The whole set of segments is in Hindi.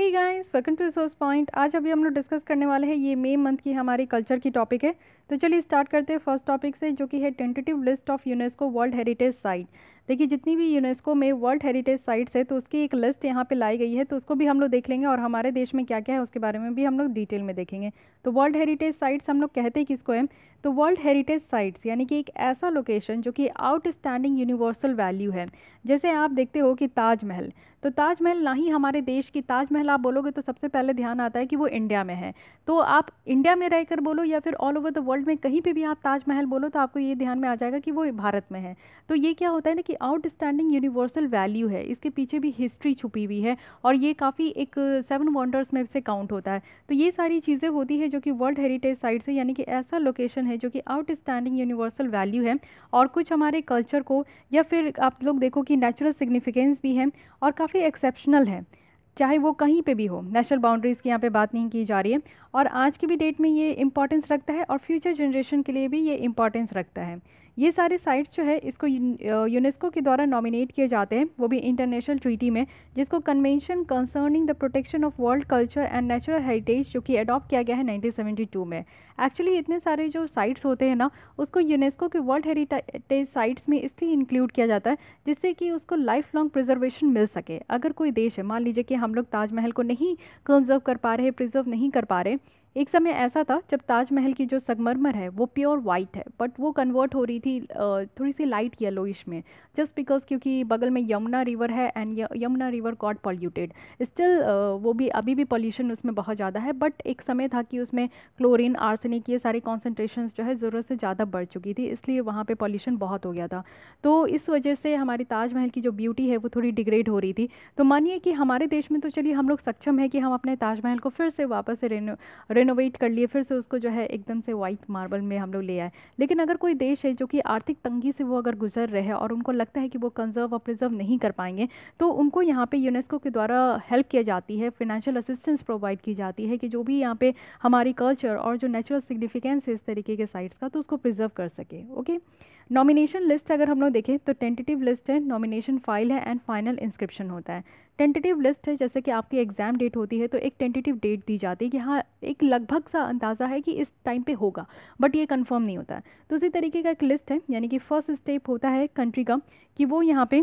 hey guys welcome to resource point आज अभी हम लोग डिस्कस करने वाले हैं ये मे मंथ की हमारी कल्चर की टॉपिक है तो चलिए स्टार्ट करते हैं फर्स्ट टॉपिक से जो कि है tentative list of UNESCO world heritage site देखिए जितनी भी यूनेस्को में वर्ल्ड हेरिटेज साइट्स है तो उसकी एक लिस्ट यहाँ पे लाई गई है तो उसको भी हम लोग देख लेंगे और हमारे देश में क्या क्या है उसके बारे में भी हम लोग डिटेल में देखेंगे तो वर्ल्ड हेरिटेज साइट्स हम लोग कहते हैं किसको है तो वर्ल्ड हेरिटेज साइट्स यानी कि एक ऐसा लोकेशन जो कि आउटस्टैंडिंग यूनिवर्सल वैल्यू है जैसे आप देखते हो कि ताजमहल तो ताजमहल ना ही हमारे देश की ताजमहल आप बोलोगे तो सबसे पहले ध्यान आता है कि वो इंडिया में है तो आप इंडिया में रहकर बोलो या फिर ऑल ओवर द वर्ल्ड में कहीं पे भी आप ताजमहल बोलो तो आपको ये ध्यान में आ जाएगा कि वो भारत में है तो ये क्या होता है ना कि आउटस्टैंडिंग यूनिवर्सल वैल्यू है इसके पीछे भी हिस्ट्री छुपी हुई है और ये काफ़ी एक सेवन वंडर्स में से काउंट होता है तो ये सारी चीज़ें होती है जो कि वर्ल्ड हेरिटेज साइट्स है यानी कि ऐसा लोकेशन है जो कि आउटस्टैंडिंग यूनिवर्सल वैल्यू है और कुछ हमारे कल्चर को या फिर आप लोग देखो कि नेचुरल सिग्निफिकेंस भी है और काफ़ी एक्सेप्शनल है चाहे वो कहीं पे भी हो नेशनल बाउंड्रीज़ की यहाँ पे बात नहीं की जा रही है और आज की भी डेट में ये इंपॉर्टेंस रखता है और फ्यूचर जनरेशन के लिए भी ये इंपॉर्टेंस रखता है ये सारे साइट्स जो है इसको यूनेस्को के द्वारा नॉमिनेट किए जाते हैं वो भी इंटरनेशनल ट्रीटी में जिसको convention concerning the protection of world culture and natural heritage जो कि अडॉप्ट किया गया है 1972 में एक्चुअली इतने सारे जो साइट्स होते हैं ना उसको यूनेस्को के वर्ल्ड हेरिटेज साइट्स में इसलिए इंक्लूड किया जाता है जिससे कि उसको लाइफ लॉन्ग प्रिजर्वेशन मिल सके अगर कोई देश है मान लीजिए कि हम लोग ताजमहल को नहीं कंजर्व कर पा रहे प्रिजर्व नहीं कर पा रहे एक समय ऐसा था जब ताजमहल की जो संगमरमर है वो प्योर वाइट है बट वो कन्वर्ट हो रही थी थोड़ी सी लाइट येलोइश में जस्ट बिकॉज क्योंकि बगल में यमुना रिवर है and Yamuna river got polluted still वो भी अभी भी पॉल्यूशन उसमें बहुत ज़्यादा है बट एक समय था कि उसमें क्लोरीन आर्सेनिक ये सारी कॉन्सेंट्रेशन जो है ज़रूरत से ज़्यादा बढ़ चुकी थी इसलिए वहाँ पर पॉल्यूशन बहुत हो गया था तो इस वजह से हमारी ताजमहल की जो ब्यूटी है वो थोड़ी डिग्रेड हो रही थी तो मानिए कि हमारे देश में तो चलिए हम लोग सक्षम है कि हम अपने ताजमहल को फिर से वापस रिन्यू रेनोवेट कर लिए फिर से उसको जो है एकदम से वाइट मार्बल में हम लोग ले आए लेकिन अगर कोई देश है जो कि आर्थिक तंगी से वो अगर गुजर रहे हैं और उनको लगता है कि वो कंजर्व और प्रिजर्व नहीं कर पाएंगे तो उनको यहाँ पे यूनेस्को के द्वारा हेल्प किया जाती है फिनेंशियल असिस्टेंस प्रोवाइड की जाती है कि जो भी यहाँ पे हमारी कल्चर और जो नेचुरल सिग्निफिकेंस है इस तरीके के साइट्स का तो उसको प्रिजर्व कर सके ओके नॉमिनेशन लिस्ट अगर हम लोग देखें तो टेंटेटिव लिस्ट है नॉमिनेशन फाइल है एंड फाइनल इंस्क्रिप्शन होता है टेंटेटिव लिस्ट है जैसे कि आपकी एग्ज़ाम डेट होती है तो एक टेंटेटिव डेट दी जाती है कि हाँ एक लगभग सा अंदाज़ा है कि इस टाइम पे होगा बट ये कंफर्म नहीं होता है तो उसी तरीके का एक लिस्ट है यानी कि फर्स्ट स्टेप होता है कंट्री का कि वो यहाँ पे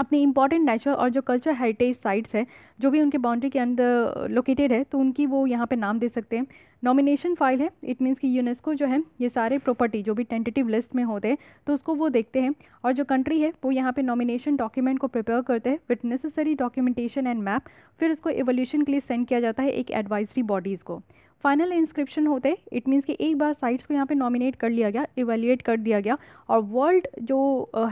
अपने इंपॉर्टेंट नेचुरल और जो कल्चर हेरिटेज साइट्स हैं जो भी उनके बाउंड्री के अंदर लोकेटेड है तो उनकी वो यहाँ पे नाम दे सकते हैं नॉमिनेशन फाइल है इट मीन्स कि यूनेस्को जो है ये सारे प्रॉपर्टी जो भी टेंटेटिव लिस्ट में होते हैं तो उसको वो देखते हैं और जो कंट्री है वो यहाँ पे नॉमिनेशन डॉक्यूमेंट को प्रिपेयर करते हैं with necessary documentation and map फिर उसको एवोल्यूशन के लिए सेंड किया जाता है एक एडवाइजरी बॉडीज़ को फाइनल इंस्क्रिप्शन होते इट मीन्स कि एक बार साइट्स को यहाँ पे नॉमिनेट कर लिया गया इवेल्यूएट कर दिया गया और वर्ल्ड जो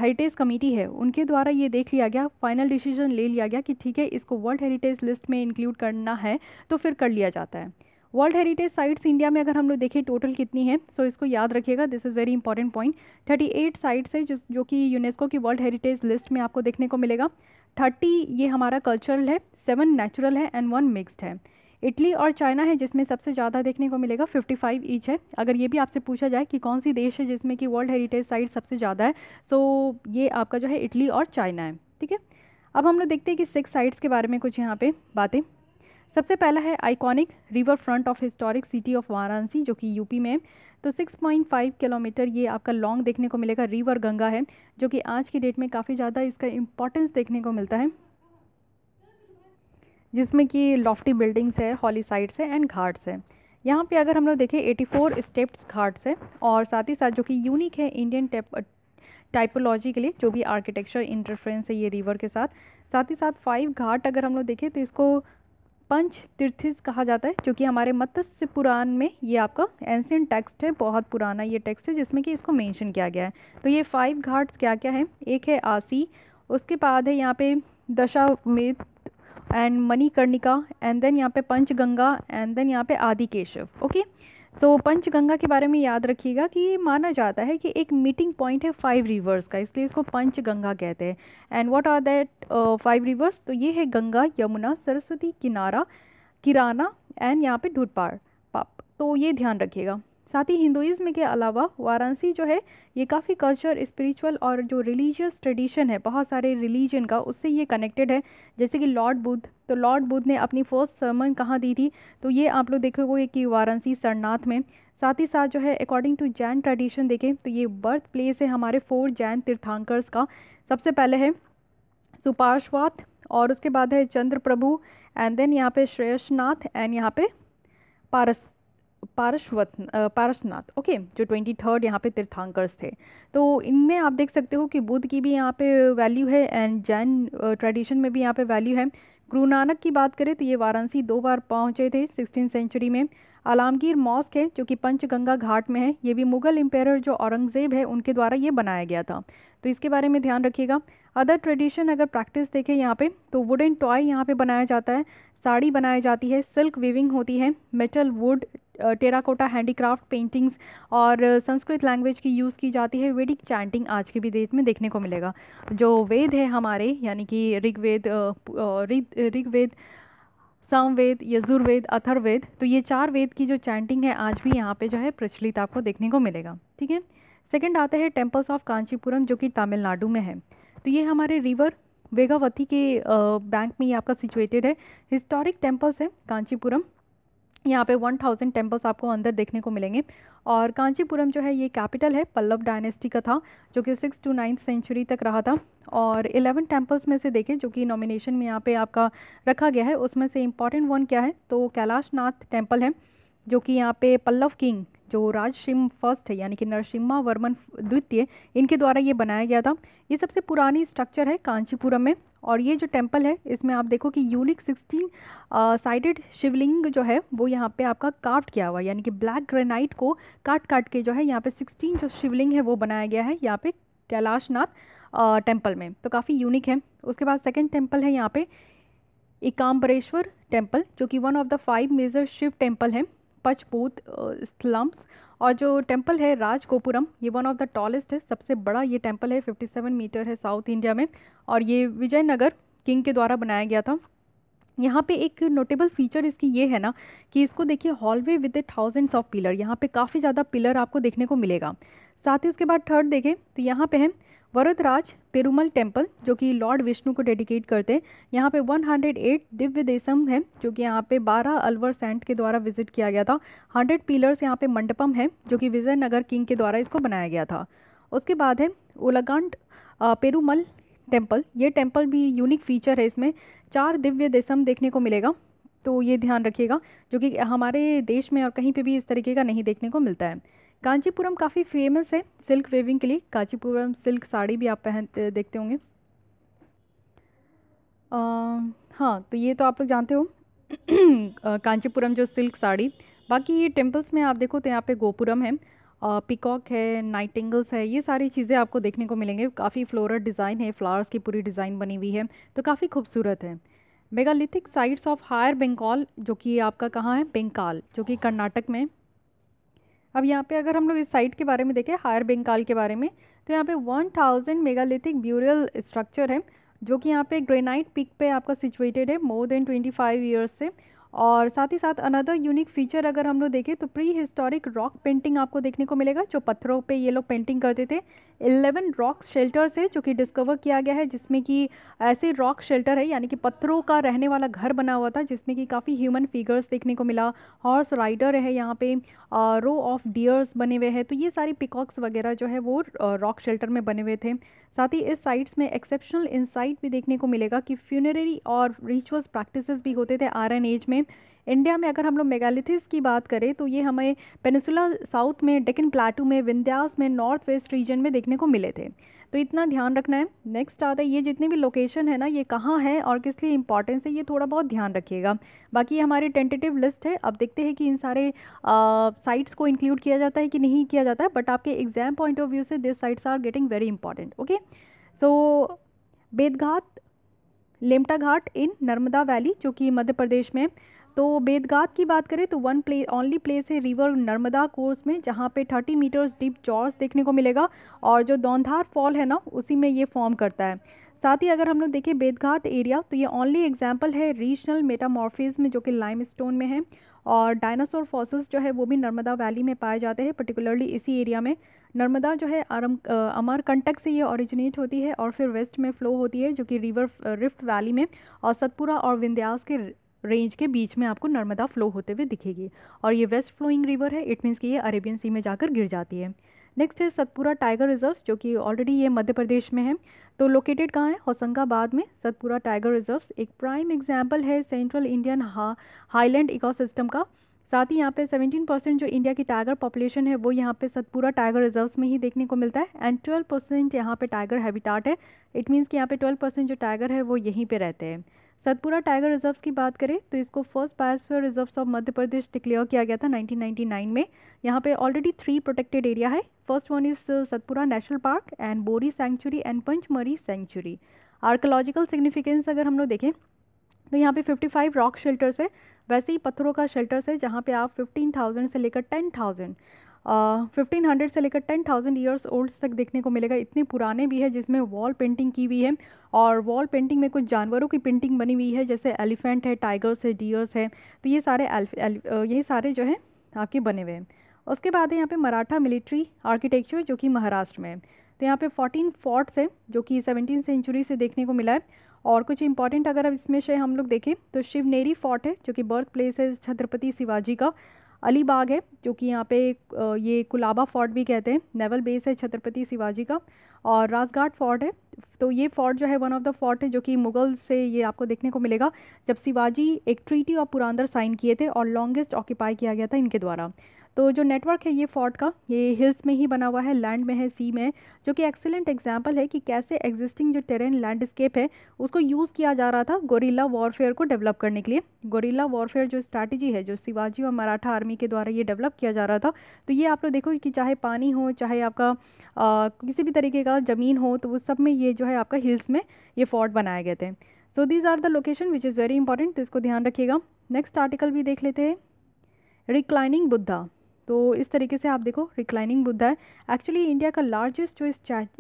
हेरिटेज कमेटी है उनके द्वारा ये देख लिया गया फाइनल डिसीजन ले लिया गया कि ठीक है इसको वर्ल्ड हेरिटेज लिस्ट में इंक्लूड करना है तो फिर कर लिया जाता है वर्ल्ड हेरिटेज साइट्स इंडिया में अगर हम लोग देखें टोटल कितनी है सो so इसको याद रखिएगा this is very important point thirty eight sites है जिस जो कि यूनेस्को की वर्ल्ड हेरिटेज लिस्ट में आपको देखने को मिलेगा थर्टी ये हमारा कल्चरल है सेवन नेचुरल है एंड वन मिक्सड है इटली और चाइना है जिसमें सबसे ज़्यादा देखने को मिलेगा 55 ईच है अगर ये भी आपसे पूछा जाए कि कौन सी देश है जिसमें कि वर्ल्ड हेरिटेज साइट सबसे ज़्यादा है सो so, ये आपका जो है इटली और चाइना है ठीक है अब हम लोग देखते हैं कि सिक्स साइट्स के बारे में कुछ यहाँ पे बातें सबसे पहला है iconic river front of historic city of Varanasi जो कि यूपी में है तो 6.5 किलोमीटर ये आपका लॉन्ग देखने को मिलेगा रिवर गंगा है जो कि आज की डेट में काफ़ी ज़्यादा इसका इम्पोर्टेंस देखने को मिलता है जिसमें कि लॉफ्टी बिल्डिंग्स है हॉली साइड्स है एंड घाट्स है यहाँ पे अगर हम लोग देखें 84 स्टेप्स घाट्स है और साथ ही साथ जो कि यूनिक है इंडियन टाइपोलॉजी के लिए जो भी आर्किटेक्चर इंटरफ्रेंस है ये रिवर के साथ साथ ही साथ फाइव घाट अगर हम लोग देखें तो इसको पंच तीर्थिस कहा जाता है जो कि हमारे मत्स्य पुराण में ये आपका एंसियन टेक्स्ट है बहुत पुराना ये टेक्स्ट है जिसमें कि इसको मेंशन किया गया है तो ये फाइव घाट्स क्या क्या है एक है आसी उसके बाद है यहाँ पे दशा एंड मणिकर्णिका एंड देन यहाँ पे पंचगंगा एंड देन यहाँ पे आदि केशव ओके सो पंचगंगा के बारे में याद रखिएगा कि ये माना जाता है कि एक मीटिंग पॉइंट है फाइव रिवर्स का इसलिए इसको पंचगंगा कहते हैं and what are that five rivers तो ये है गंगा यमुना सरस्वती किनारा किराना एंड यहाँ पे ढूटपाड़ पाप तो ये ध्यान रखिएगा साथ ही हिंदुज़म के अलावा वाराणसी जो है ये काफ़ी कल्चर स्पिरिचुअल और जो रिलीजियस ट्रेडिशन है बहुत सारे रिलीजन का उससे ये कनेक्टेड है जैसे कि लॉर्ड बुद्ध तो लॉर्ड बुद्ध ने अपनी फर्स्ट सर्मन कहाँ दी थी तो ये आप लोग देखोगे कि वाराणसी सरनाथ में साथ ही साथ जो है अकॉर्डिंग टू जैन ट्रेडिशन देखें तो ये बर्थ प्लेस है हमारे फोर जैन तीर्थांकर्स का सबसे पहले है सुपाशवाथ और उसके बाद है चंद्र प्रभु एंड देन यहाँ पे श्रेयसनाथ एंड यहाँ पे पारस पारश्वत पारसनाथ ओके जो ट्वेंटी थर्ड यहाँ पे तीर्थांकर्स थे तो इनमें आप देख सकते हो कि बुद्ध की भी यहाँ पे वैल्यू है एंड जैन ट्रेडिशन में भी यहाँ पे वैल्यू है गुरु नानक की बात करें तो ये वाराणसी दो बार पहुँचे थे सिक्सटीन सेंचुरी में आलमगीर मॉस्क है जो कि पंचगंगा घाट में है ये भी मुगल एम्पेयर जो औरंगज़ेब है उनके द्वारा ये बनाया गया था तो इसके बारे में ध्यान रखिएगा अदर ट्रेडिशन अगर प्रैक्टिस देखें यहाँ पे तो वुड एंड टॉय यहाँ पे बनाया जाता है साड़ी बनाई जाती है सिल्क वीविंग होती है metal wood terracotta handicraft paintings और संस्कृत लैंग्वेज की यूज़ की जाती है वेडिक चैंटिंग आज के भी डेट में देखने को मिलेगा जो वेद है हमारे यानी कि ऋग्वेद ऋग्वेद सामवेद यजुर्वेद अथर्वेद तो ये चार वेद की जो चैंटिंग है आज भी यहाँ पे जो है प्रचलित आपको देखने को मिलेगा ठीक है सेकंड आते हैं टेम्पल्स ऑफ कांचीपुरम जो कि तमिलनाडु में है तो ये हमारे रिवर वेगावती के बैंक में ये आपका सिचुएटेड है हिस्टोरिक टेम्पल्स है कांचीपुरम यहाँ पे 1000 टेम्पल्स आपको अंदर देखने को मिलेंगे और कांचीपुरम जो है ये कैपिटल है पल्लव डायनेस्टी का था जो कि सिक्स टू नाइन्थ सेंचुरी तक रहा था और इलेवन टेम्पल्स में से देखें जो कि नॉमिनेशन में यहाँ पे आपका रखा गया है उसमें से इम्पॉर्टेंट वन क्या है तो कैलाश नाथ टेम्पल है जो कि यहाँ पे पल्लव किंग जो राजसिम फर्स्ट है यानी कि नरसिम्हा वर्मन द्वितीय इनके द्वारा ये बनाया गया था ये सबसे पुरानी स्ट्रक्चर है कांचीपुरम में और ये जो टेम्पल है इसमें आप देखो कि यूनिक सिक्सटीन साइडेड शिवलिंग जो है वो यहाँ पे आपका काट किया हुआ है यानी कि ब्लैक ग्रेनाइट को काट काट के जो है यहाँ पे सिक्सटीन जो शिवलिंग है वो बनाया गया है यहाँ पे कैलाशनाथ टेम्पल में तो काफ़ी यूनिक है उसके बाद सेकेंड टेम्पल है यहाँ पे एकाम्बरेश्वर टेम्पल जो कि one of the five major Shiva temple है पचपूत स्लम्स और जो टेम्पल है राजगोपुरम ये वन ऑफ द टॉलेस्ट है सबसे बड़ा ये टेम्पल है 57 मीटर है साउथ इंडिया में और ये विजयनगर किंग के द्वारा बनाया गया था यहाँ पे एक नोटेबल फीचर इसकी ये है ना कि इसको देखिए hallway with a thousands of pillar यहाँ पे काफ़ी ज़्यादा पिलर आपको देखने को मिलेगा साथ ही उसके बाद थर्ड देखें तो यहाँ पे है वरदराज पेरूमल टेम्पल जो कि लॉर्ड विष्णु को डेडिकेट करते हैं यहाँ पे 108 दिव्य देशम है जो कि यहाँ पे 12 अलवर सेंट के द्वारा विजिट किया गया था 100 पिलर्स यहाँ पे मंडपम है जो कि विजयनगर किंग के द्वारा इसको बनाया गया था उसके बाद है उलगांड पेरूमल टेम्पल ये टेम्पल भी यूनिक फीचर है इसमें चार दिव्य देशम देखने को मिलेगा तो ये ध्यान रखिएगा जो कि हमारे देश में और कहीं पर भी इस तरीके का नहीं देखने को मिलता है कांचीपुरम काफ़ी फेमस है सिल्क वेविंग के लिए कांचीपुरम सिल्क साड़ी भी आप पहन देखते होंगे हाँ तो ये तो आप लोग जानते हो कांचीपुरम जो सिल्क साड़ी बाकी ये टेम्पल्स में आप देखो तो यहाँ पे गोपुरम है पिकॉक है नाइटिंगल्स है ये सारी चीज़ें आपको देखने को मिलेंगे काफ़ी फ्लोरल डिज़ाइन है फ्लावर्स की पूरी डिज़ाइन बनी हुई है तो काफ़ी खूबसूरत है megalithic sites of Hire Benakal जो कि आपका कहाँ है बेंकाल जो कि कर्नाटक में अब यहाँ पे अगर हम लोग इस साइट के बारे में देखें हायर बंगाल के बारे में तो यहाँ पे 1000 मेगालिथिक ब्यूरियल स्ट्रक्चर है जो कि यहाँ पे ग्रेनाइट पिक पे आपका सिचुएटेड है मोर देन 25 इयर्स से और साथ ही साथ अनदर यूनिक फीचर अगर हम लोग देखें तो प्री हिस्टोरिक रॉक पेंटिंग आपको देखने को मिलेगा जो पत्थरों पे ये लोग पेंटिंग करते थे 11 रॉक शेल्टर्स है जो कि डिस्कवर किया गया है जिसमें कि ऐसे रॉक शेल्टर है यानी कि पत्थरों का रहने वाला घर बना हुआ था जिसमें कि काफ़ी ह्यूमन फिगर्स देखने को मिला हॉर्स राइडर है यहाँ पे रो ऑफ डियर्स बने हुए हैं तो ये सारी पिकॉक्स वगैरह जो है वो रॉक शेल्टर में बने हुए थे साथ ही इस साइट्स में एक्सेप्शनल इंसाइट भी देखने को मिलेगा कि फ्यूनरी और रिचुअल्स प्रैक्टिसेस भी होते थे आर एन एज में इंडिया में अगर हम लोग मेगालिथिस की बात करें तो ये हमें पेनिसुला साउथ में डेकिन प्लाटू में विंध्यास में नॉर्थ वेस्ट रीजन में देखने को मिले थे तो इतना ध्यान रखना है नेक्स्ट आता है ये जितने भी लोकेशन है ना ये कहाँ है और किस लिए इंपॉर्टेंस है ये थोड़ा बहुत ध्यान रखिएगा बाकी ये हमारी टेंटेटिव लिस्ट है अब देखते हैं कि इन सारे साइट्स को इंक्लूड किया जाता है कि नहीं किया जाता है बट आपके एग्जाम पॉइंट ऑफ व्यू से this sites are getting very important okay so बेदघाट लेमटा घाट इन नर्मदा वैली जो कि मध्य प्रदेश में तो बेदगात की बात करें तो वन प्ले ओनली प्लेस है रिवर नर्मदा कोर्स में जहाँ पे 30 मीटर्स डीप जॉर्स देखने को मिलेगा और जो दौंधार फॉल है ना उसी में ये फॉर्म करता है साथ ही अगर हम लोग देखें बेदघाट एरिया तो ये ओनली एग्जाम्पल है रीजनल में जो कि लाइम स्टोन में है और डायनासोर फॉसल्स जो है वो भी नर्मदा वैली में पाए जाते हैं पर्टिकुलरली इसी एरिया में नर्मदा जो है आरम अमरकंटक से ये ओरिजिनेट होती है और फिर वेस्ट में फ़्लो होती है जो कि रिवर रिफ्ट वैली में और सतपुरा और विंध्यास के रेंज के बीच में आपको नर्मदा फ्लो होते हुए दिखेगी और ये वेस्ट फ्लोइंग रिवर है इट मीन्स कि ये अरेबियन सी में जाकर गिर जाती है नेक्स्ट है सतपुरा टाइगर रिजर्व जो कि ऑलरेडी ये मध्य प्रदेश में है तो लोकेटेड कहाँ है होशंगाबाद में सतपुरा टाइगर रिजर्व एक प्राइम एग्जाम्पल है सेंट्रल इंडियन हा, हाईलैंड इको का साथ ही यहाँ पे 17 परसेंट जो इंडिया की टाइगर पॉपुलेशन है वो यहाँ पे सतपुरा टाइगर रिजर्व्स में ही देखने को मिलता है एंड 12 परसेंट यहाँ पे टाइगर हैबिटाट है इट मीन्स कि यहाँ पे 12 परसेंट जो टाइगर है वो यहीं पे रहते हैं सतपुरा टाइगर रिजर्व की बात करें तो इसको first biosphere reserve of Madhya Pradesh declare किया गया था 1999 में यहाँ पे ऑलरेडी थ्री प्रोटेक्टेड एरिया है first one is Satpura national park and Bori sanctuary and Pachmarhi sanctuary archaeological significance अगर हम लोग देखें तो यहाँ पे 55 रॉक शेल्टर्स है वैसे ही पत्थरों का शेल्टर्स है जहाँ पे आप 15,000 से लेकर 10,000 फिफ्टीन uh, हंड्रेड से लेकर टेन थाउजेंड ईयर्स ओल्ड तक देखने को मिलेगा इतने पुराने भी है जिसमें वॉल पेंटिंग की हुई है और वॉल पेंटिंग में कुछ जानवरों की पेंटिंग बनी हुई है जैसे एलिफेंट है टाइगर्स है डियर्स है तो ये सारे यही सारे जो है आपके बने हुए हैं उसके बाद है यहाँ पे मराठा मिलिट्री आर्किटेक्चर जो कि महाराष्ट्र में है तो यहाँ पे 14 फोर्ट्स है जो कि सेवनटीन सेंचुरी से देखने को मिला है और कुछ इंपॉर्टेंट अगर अब इसमें से हम लोग देखें तो शिवनेरी फोर्ट है जो कि बर्थ प्लेस है छत्रपति शिवाजी का अलीबाग है जो कि यहाँ पे ये कुलाबा फोर्ट भी कहते हैं नेवल बेस है छत्रपति शिवाजी का और राजघाट फोर्ट है तो ये फोर्ट जो है वन ऑफ द फोर्ट है जो कि मुगल से ये आपको देखने को मिलेगा जब शिवाजी एक ट्रीटी ऑफ पुरानदर साइन किए थे और लॉन्गेस्ट ऑक्यूपाई किया गया था इनके द्वारा तो जो नेटवर्क है ये फोर्ट का ये हिल्स में ही बना हुआ है लैंड में है सी में है जो कि एक्सेलेंट एग्जाम्पल है कि कैसे एग्जिस्टिंग जो टेरेन लैंडस्केप है उसको यूज़ किया जा रहा था गोरीला वॉरफेयर को डेवलप करने के लिए गोरीला वॉरफेयर जो स्ट्रैटेजी है जो शिवाजी और मराठा आर्मी के द्वारा ये डेवलप किया जा रहा था तो ये आप लोग देखो कि चाहे पानी हो चाहे आपका आ, किसी भी तरीके का ज़मीन हो तो उस सब में ये जो है आपका हिल्स में ये फोर्ट बनाए गए थे so these are the location which is very important तो इसको ध्यान रखिएगा नेक्स्ट आर्टिकल भी देख लेते हैं रिक्लाइनिंग बुद्धा तो इस तरीके से आप देखो रिक्लाइनिंग बुद्धा है एक्चुअली इंडिया का लार्जेस्ट जो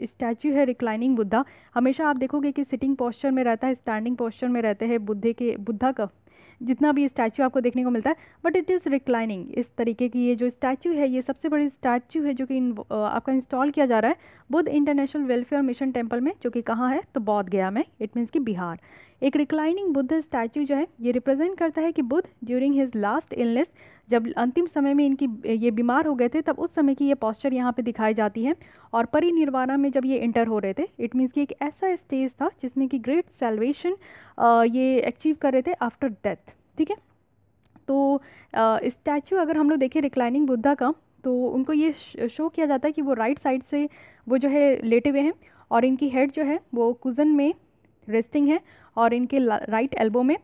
स्टैचू है रिक्लाइनिंग बुद्धा हमेशा आप देखोगे कि सिटिंग पोस्चर में रहता है स्टैंडिंग पोस्चर में रहते हैं बुद्धे के बुद्धा का जितना भी स्टैचू आपको देखने को मिलता है बट इट इज़ रिक्लाइनिंग इस तरीके की ये जो स्टैचू है ये सबसे बड़ी स्टैचू है जो कि आपका इंस्टॉल किया जा रहा है Buddha international welfare mission temple में जो कि कहाँ है तो बौद्ध गया में इट मीन्स कि बिहार एक रिक्लाइनिंग बुद्ध स्टैचू जो है ये रिप्रेजेंट करता है कि Buddha during his last illness जब अंतिम समय में इनकी ये बीमार हो गए थे तब उस समय की ये पॉस्चर यहाँ पे दिखाई जाती है और परिनिर्वाणा में जब ये इंटर हो रहे थे इट मीन्स कि एक ऐसा स्टेज था जिसमें कि ग्रेट सेलवेशन ये अचीव कर रहे थे आफ्टर डेथ ठीक है तो स्टैचू अगर हम लोग देखें रिक्लाइनिंग बुद्धा का तो उनको ये शो किया जाता है कि वो राइट साइड से वो जो है लेटे हुए हैं और इनकी हेड जो है वो कुज़न में रेस्टिंग है और इनके राइट एल्बो में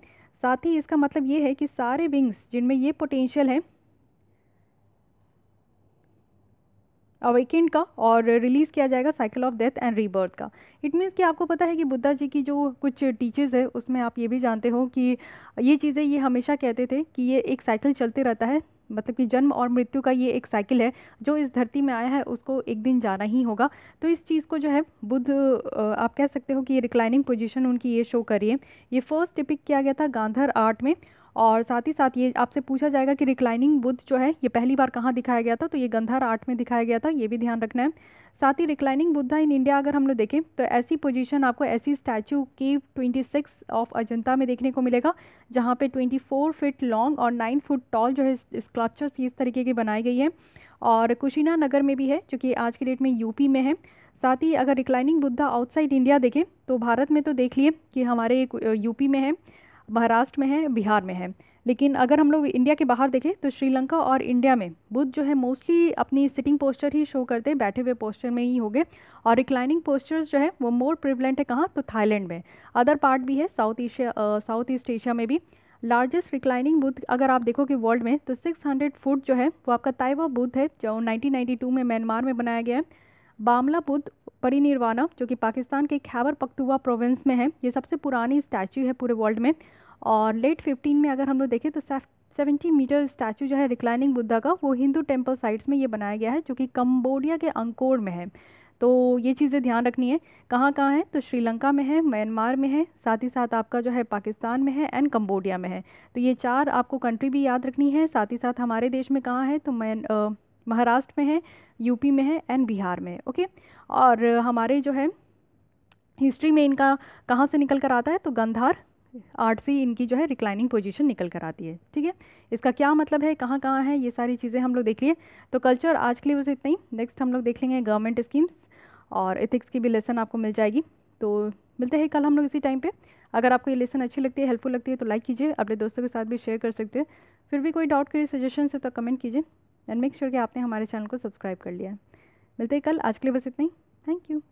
साथ ही इसका मतलब ये है कि सारे विंग्स जिनमें ये पोटेंशियल है अवेकेंड का और रिलीज़ किया जाएगा cycle of death and rebirth का इट मीन्स कि आपको पता है कि बुद्धा जी की जो कुछ टीचर्स है उसमें आप ये भी जानते हो कि ये चीज़ें ये हमेशा कहते थे कि ये एक साइकिल चलते रहता है मतलब कि जन्म और मृत्यु का ये एक साइकिल है जो इस धरती में आया है उसको एक दिन जाना ही होगा तो इस चीज़ को जो है बुध आप कह सकते हो कि ये रिक्लाइनिंग पोजीशन उनकी ये शो करिए ये फर्स्ट टिपिक किया गया था गांधर आर्ट में और साथ ही साथ ये आपसे पूछा जाएगा कि रिक्लाइनिंग बुद्ध जो है ये पहली बार कहाँ दिखाया गया था तो ये गंधार आर्ट में दिखाया गया था ये भी ध्यान रखना है साथ ही रिक्लाइनिंग बुद्धा इन इंडिया अगर हम लोग देखें तो ऐसी पोजीशन आपको ऐसी स्टैचू की 26 ऑफ अजंता में देखने को मिलेगा जहाँ पे 24 फीट लॉन्ग और 9 फुट टॉल जो है स्कल्पचर्स इस तरीके की बनाई गई है और कुशीना नगर में भी है जो कि आज के डेट में यूपी में है साथ ही अगर रिक्लाइनिंग बुद्धा आउटसाइड इंडिया देखें तो भारत में तो देख लिए कि हमारे यूपी में है महाराष्ट्र में है बिहार में है लेकिन अगर हम लोग इंडिया के बाहर देखें तो श्रीलंका और इंडिया में बुद्ध जो है मोस्टली अपनी सिटिंग पोस्चर ही शो करते हैं बैठे हुए पोस्चर में ही हो गए और रिक्लाइनिंग पोस्चर्स जो है वो मोर प्रिवलेंट है कहाँ तो थाईलैंड में अदर पार्ट भी है South Asia South East Asia में भी लार्जेस्ट रिक्लाइनिंग बुद्ध अगर आप देखोगे वर्ल्ड में तो 600 फुट जो है वो आपका ताइवा बुद्ध है जो 1992 में म्यांमार में बनाया गया है बामला बुद्ध परिनिर्वाणा जो कि पाकिस्तान के खैबर पख्तुआ प्रोविंस में है ये सबसे पुरानी स्टैचू है पूरे वर्ल्ड में और लेट फिफ्टीन में अगर हम लोग देखें तो सेवेंटी मीटर स्टैचू जो है रिक्लाइनिंग बुद्धा का वो हिंदू टेम्पल साइट्स में ये बनाया गया है जो कि कम्बोडिया के अंकोर में है तो ये चीज़ें ध्यान रखनी है कहाँ कहाँ है तो श्रीलंका में है म्यांमार में है साथ ही साथ आपका जो है पाकिस्तान में है एंड कम्बोडिया में है तो ये चार आपको कंट्री भी याद रखनी है साथ ही साथ हमारे देश में कहाँ है तो मैं महाराष्ट्र में है यूपी में है एंड बिहार में है ओके और हमारे जो है हिस्ट्री में इनका कहाँ से निकल कर आता है तो गंधार आर्ट से इनकी जो है रिक्लाइनिंग पोजीशन निकल कर आती है ठीक है इसका क्या मतलब है कहाँ कहाँ है ये सारी चीज़ें हम लोग देख लिए तो कल्चर आज के लिए बस इतना ही नेक्स्ट हम लोग देख लेंगे गवर्नमेंट स्कीम्स और एथिक्स की भी लेसन आपको मिल जाएगी तो मिलते हैं कल हम लोग इसी टाइम पर अगर आपको ये लेसन अच्छी लगती है हेल्पफुल लगती है तो लाइक कीजिए अपने दोस्तों के साथ भी शेयर कर सकते हैं फिर भी कोई डाउट करिए सजेशन से तो कमेंट कीजिए एंड मेक श्योर कि आपने हमारे चैनल को सब्सक्राइब कर लिया मिलते हैं कल आज के लिए बस इतना ही थैंक यू